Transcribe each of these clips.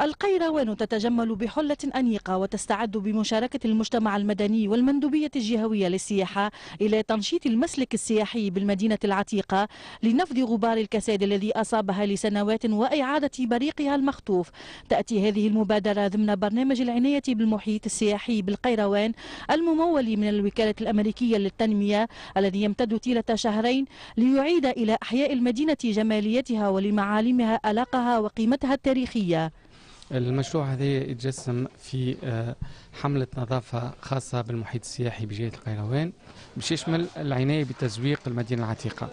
القيروان تتجمل بحلة أنيقة وتستعد بمشاركة المجتمع المدني والمندوبية الجهوية للسياحة إلى تنشيط المسلك السياحي بالمدينة العتيقة لنفذ غبار الكساد الذي أصابها لسنوات وإعادة بريقها المخطوف تأتي هذه المبادرة ضمن برنامج العناية بالمحيط السياحي بالقيروان الممول من الوكالة الأمريكية للتنمية الذي يمتد طيلة شهرين ليعيد إلى أحياء المدينة جماليتها ولمعالمها ألاقها وقيمتها التاريخية المشروع هذا يتجسم في آه، حملة نظافة خاصة بالمحيط السياحي بجهة القيروان باش يشمل العناية بتزويق المدينة العتيقة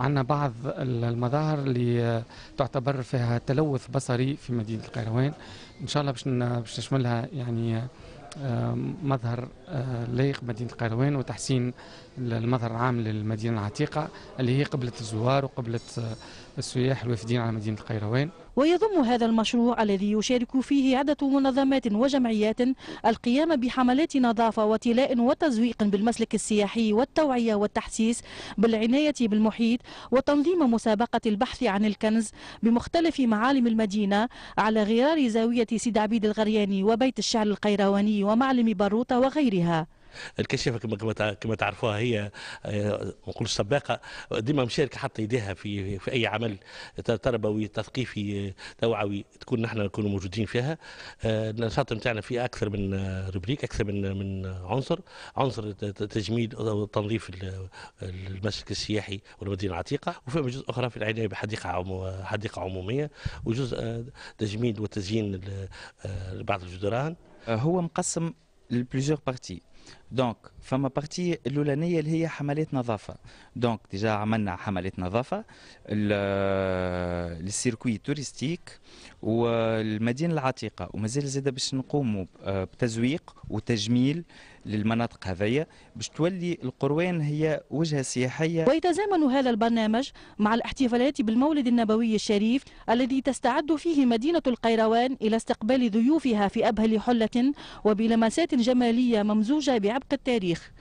عندنا بعض المظاهر اللي آه، تعتبر فيها تلوث بصري في مدينة القيروان إن شاء الله باش نشملها يعني آه، آه، مظهر آه، لائق مدينة القيروان وتحسين المظهر العام للمدينة العتيقة اللي هي قبلة الزوار وقبلة آه، السياح الوافدين على مدينة القيروان ويضم هذا المشروع الذي يشارك فيه عدة منظمات وجمعيات القيام بحملات نظافة وتلاء وتزويق بالمسلك السياحي والتوعية والتحسيس بالعناية بالمحيط وتنظيم مسابقة البحث عن الكنز بمختلف معالم المدينة على غرار زاوية سيد عبيد الغرياني وبيت الشعر القيرواني ومعلم باروتا وغيرها الكشافه كما كما تعرفوها هي آه، نقول السباقه ديما مشاركه حتى يديها في في اي عمل تربوي تثقيفي آه، توعوي تكون نحن نكونوا موجودين فيها آه، النشاط نتاعنا فيه اكثر من ربريك اكثر من من عنصر عنصر تجميد وتنظيف المسجد السياحي والمدينه العتيقه وفي جزء اخرى في العنايه بحديقه حديقه عموميه وجزء تجميد وتزيين بعض الجدران هو مقسم لبليزيوغ بارتي دونك فما بارتي الاولانيه اللي هي حملات نظافه دونك ديجا عملنا حملات نظافه السيركوي توريستيك والمدينه العتيقه ومازال زاده باش نقوموا بتزويق وتجميل للمناطق هذيا باش تولي القروان هي وجهه سياحيه ويتزامن هذا البرنامج مع الاحتفالات بالمولد النبوي الشريف الذي تستعد فيه مدينه القيروان الى استقبال ضيوفها في ابهل حله وبلمسات جماليه ممزوجه بعبء سبق التاريخ